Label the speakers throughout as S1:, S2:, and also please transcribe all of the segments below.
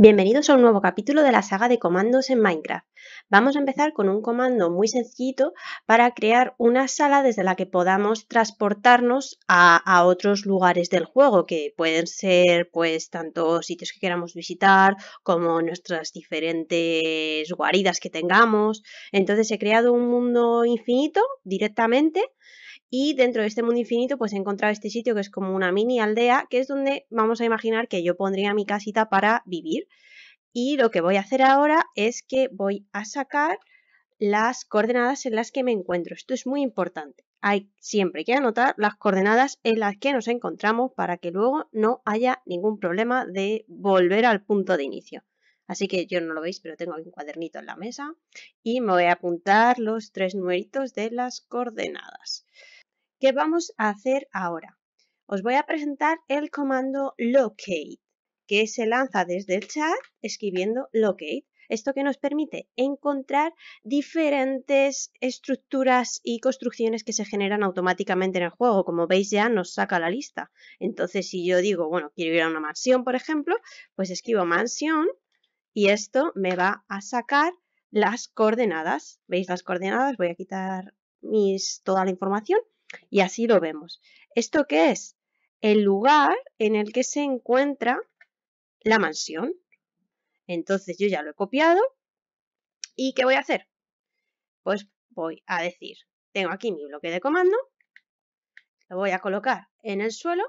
S1: Bienvenidos a un nuevo capítulo de la saga de comandos en Minecraft. Vamos a empezar con un comando muy sencillito para crear una sala desde la que podamos transportarnos a, otros lugares del juego, que pueden ser pues tanto sitios que queramos visitar como nuestras diferentes guaridas que tengamos. Entonces he creado un mundo infinito directamente y dentro de este mundo infinito pues he encontrado este sitio que es como una mini aldea, que es donde vamos a imaginar que yo pondría mi casita para vivir. Y lo que voy a hacer ahora es que voy a sacar las coordenadas en las que me encuentro. Esto es muy importante. Hay siempre que anotar las coordenadas en las que nos encontramos para que luego no haya ningún problema de volver al punto de inicio. Así que yo no lo veis, pero tengo aquí un cuadernito en la mesa y me voy a apuntar los tres numeritos de las coordenadas. ¿Qué vamos a hacer ahora? Os voy a presentar el comando locate, que se lanza desde el chat escribiendo locate. Esto que nos permite encontrar diferentes estructuras y construcciones que se generan automáticamente en el juego. Como veis ya nos saca la lista. Entonces si yo digo, bueno, quiero ir a una mansión, por ejemplo, pues escribo mansión y esto me va a sacar las coordenadas. ¿Veis las coordenadas? Voy a quitar toda la información y así lo vemos. ¿Esto qué es? El lugar en el que se encuentra la mansión. Entonces yo ya lo he copiado. ¿Y qué voy a hacer? Pues voy a decir, tengo aquí mi bloque de comando, lo voy a colocar en el suelo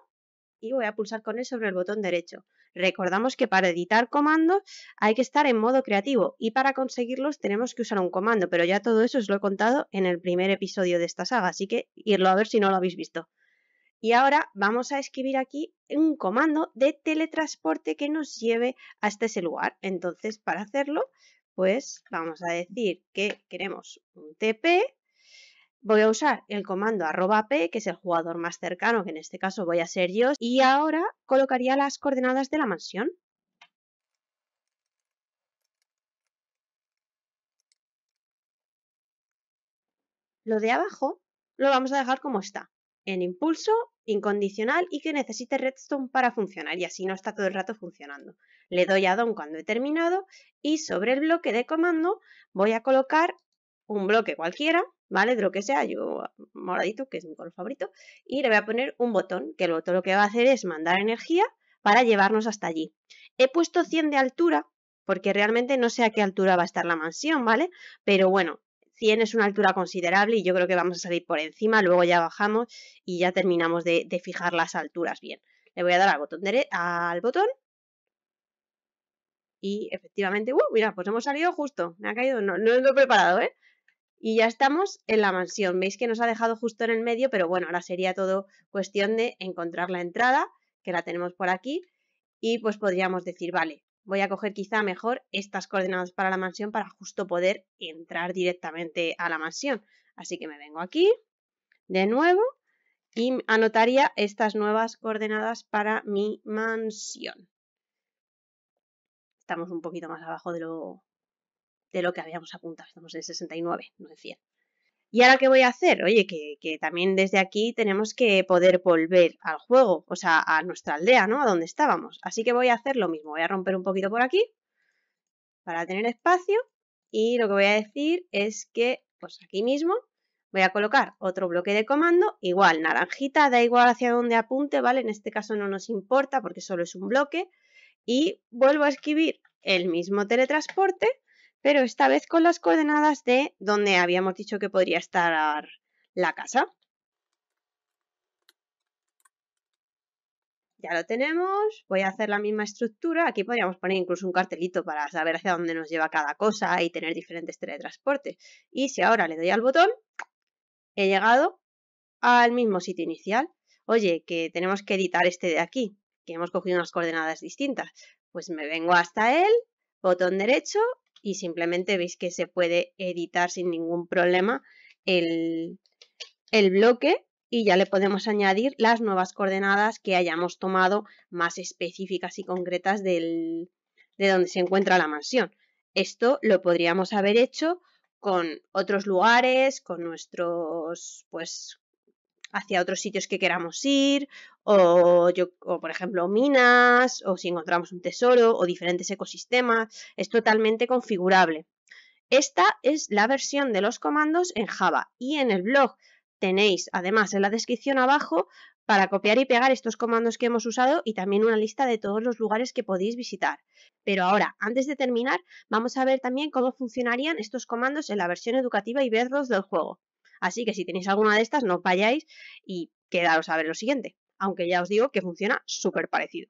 S1: y voy a pulsar con él sobre el botón derecho. Recordamos que para editar comandos hay que estar en modo creativo y para conseguirlos tenemos que usar un comando, pero ya todo eso os lo he contado en el primer episodio de esta saga, así que irlo a ver si no lo habéis visto. Y ahora vamos a escribir aquí un comando de teletransporte que nos lleve hasta ese lugar. Entonces, para hacerlo, pues vamos a decir que queremos un TP Voy a usar el comando arroba p, que es el jugador más cercano, que en este caso voy a ser yo, y ahora colocaría las coordenadas de la mansión. Lo de abajo lo vamos a dejar como está, en impulso, incondicional y que necesite redstone para funcionar y así no está todo el rato funcionando. Le doy a Don cuando he terminado y sobre el bloque de comando voy a colocar un bloque cualquiera, ¿vale? De lo que sea, yo moradito, que es mi color favorito, y le voy a poner un botón, que el botón lo que va a hacer es mandar energía para llevarnos hasta allí. He puesto 100 de altura, porque realmente no sé a qué altura va a estar la mansión, ¿vale? Pero bueno, 100 es una altura considerable y yo creo que vamos a salir por encima, luego ya bajamos y ya terminamos de, fijar las alturas bien. Le voy a dar al botón, al botón y efectivamente, ¡uh! Mira, pues hemos salido justo, me ha caído, no, no lo he preparado, ¿eh? Y ya estamos en la mansión. Veis que nos ha dejado justo en el medio, pero bueno, ahora sería todo cuestión de encontrar la entrada, que la tenemos por aquí, y pues podríamos decir, vale, voy a coger quizá mejor estas coordenadas para la mansión para justo poder entrar directamente a la mansión. Así que me vengo aquí, de nuevo, y anotaría estas nuevas coordenadas para mi mansión. Estamos un poquito más abajo de lo, de lo que habíamos apuntado. Estamos en 69, no decía. ¿Y ahora qué voy a hacer? Oye, que, que, también desde aquí tenemos que poder volver al juego, o sea, a nuestra aldea, ¿no? A donde estábamos. Así que voy a hacer lo mismo. Voy a romper un poquito por aquí para tener espacio. Y lo que voy a decir es que, pues aquí mismo, voy a colocar otro bloque de comando. Igual, naranjita, da igual hacia dónde apunte, ¿vale? En este caso no nos importa porque solo es un bloque. Y vuelvo a escribir el mismo teletransporte pero esta vez con las coordenadas de donde habíamos dicho que podría estar la casa. Ya lo tenemos, voy a hacer la misma estructura, aquí podríamos poner incluso un cartelito para saber hacia dónde nos lleva cada cosa y tener diferentes teletransportes. Y si ahora le doy al botón, he llegado al mismo sitio inicial. Oye, que tenemos que editar este de aquí, que hemos cogido unas coordenadas distintas. Pues me vengo hasta él, botón derecho y simplemente veis que se puede editar sin ningún problema el, bloque y ya le podemos añadir las nuevas coordenadas que hayamos tomado más específicas y concretas de donde se encuentra la mansión. Esto lo podríamos haber hecho con otros lugares, con nuestros, pues, hacia otros sitios que queramos ir, o, yo, por ejemplo minas, o si encontramos un tesoro, o diferentes ecosistemas. Es totalmente configurable. Esta es la versión de los comandos en Java y en el blog tenéis además en la descripción abajo para copiar y pegar estos comandos que hemos usado y también una lista de todos los lugares que podéis visitar. Pero ahora, antes de terminar, vamos a ver también cómo funcionarían estos comandos en la versión educativa y verlos del juego. Así que si tenéis alguna de estas, no vayáis y quedaros a ver lo siguiente, aunque ya os digo que funciona súper parecido.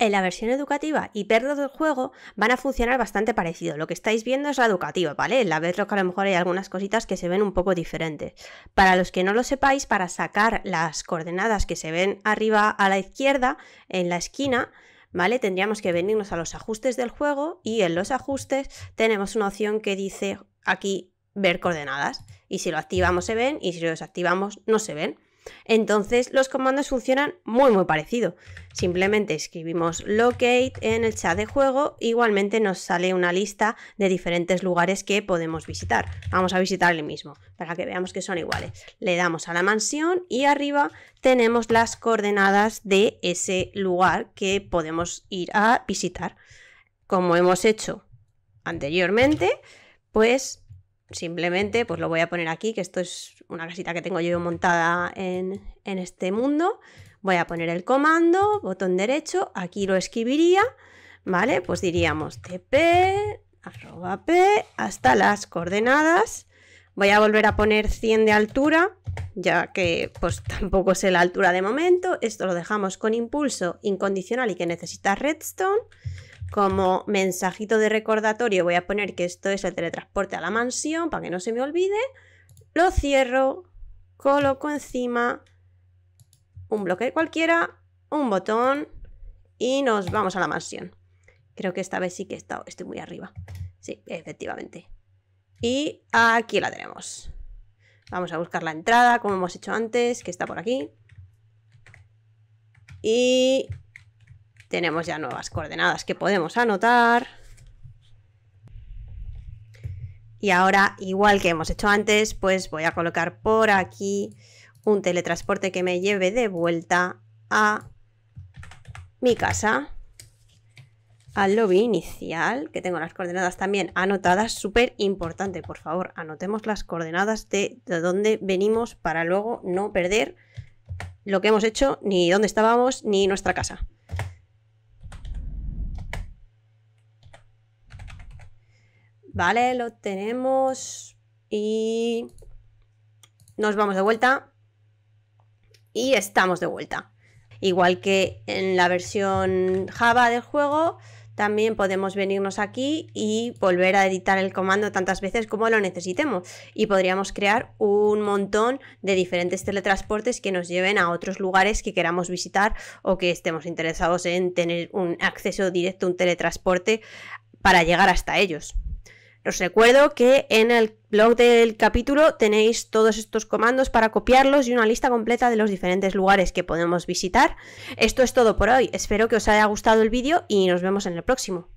S1: En la versión educativa y perro del juego van a funcionar bastante parecido. Lo que estáis viendo es la educativa, ¿vale? En la vez que a lo mejor hay algunas cositas que se ven un poco diferentes. Para los que no lo sepáis, para sacar las coordenadas que se ven arriba a la izquierda, en la esquina, ¿vale? Tendríamos que venirnos a los ajustes del juego y en los ajustes tenemos una opción que dice aquí ver coordenadas y si lo activamos se ven y si lo desactivamos no se ven. Entonces los comandos funcionan muy muy parecido. Simplemente escribimos locate en el chat de juego, igualmente nos sale una lista de diferentes lugares que podemos visitar. Vamos a visitar el mismo para que veamos que son iguales. Le damos a la mansión y arriba tenemos las coordenadas de ese lugar que podemos ir a visitar. Como hemos hecho anteriormente, pues Simplemente, pues lo voy a poner aquí, que esto es una casita que tengo yo montada en, en este mundo. Voy a poner el comando, botón derecho, aquí lo escribiría, ¿vale? Pues diríamos tp, arroba p, hasta las coordenadas. Voy a volver a poner 100 de altura, ya que pues tampoco sé la altura de momento. Esto lo dejamos con impulso incondicional y que necesita redstone como mensajito de recordatorio voy a poner que esto es el teletransporte a la mansión para que no se me olvide. Lo cierro, coloco encima un bloque cualquiera, un botón y nos vamos a la mansión. Creo que esta vez sí que estoy muy arriba. Sí, efectivamente. Y aquí la tenemos. Vamos a buscar la entrada, como hemos hecho antes, que está por aquí. Y tenemos ya nuevas coordenadas que podemos anotar. Y ahora, igual que hemos hecho antes, pues voy a colocar por aquí un teletransporte que me lleve de vuelta a mi casa, al lobby inicial, que tengo las coordenadas también anotadas, súper importante, por favor, anotemos las coordenadas de, de dónde venimos para luego no perder lo que hemos hecho, ni dónde estábamos, ni nuestra casa. Vale, lo tenemos. Y nos vamos de vuelta. Y estamos de vuelta. Igual que en la versión Java del juego, también podemos venirnos aquí y volver a editar el comando tantas veces como lo necesitemos. Y podríamos crear un montón de diferentes teletransportes que nos lleven a otros lugares que queramos visitar o que estemos interesados en tener un acceso directo, un teletransporte para llegar hasta ellos. Os recuerdo que en el blog del capítulo tenéis todos estos comandos para copiarlos y una lista completa de los diferentes lugares que podemos visitar. Esto es todo por hoy, espero que os haya gustado el vídeo y nos vemos en el próximo.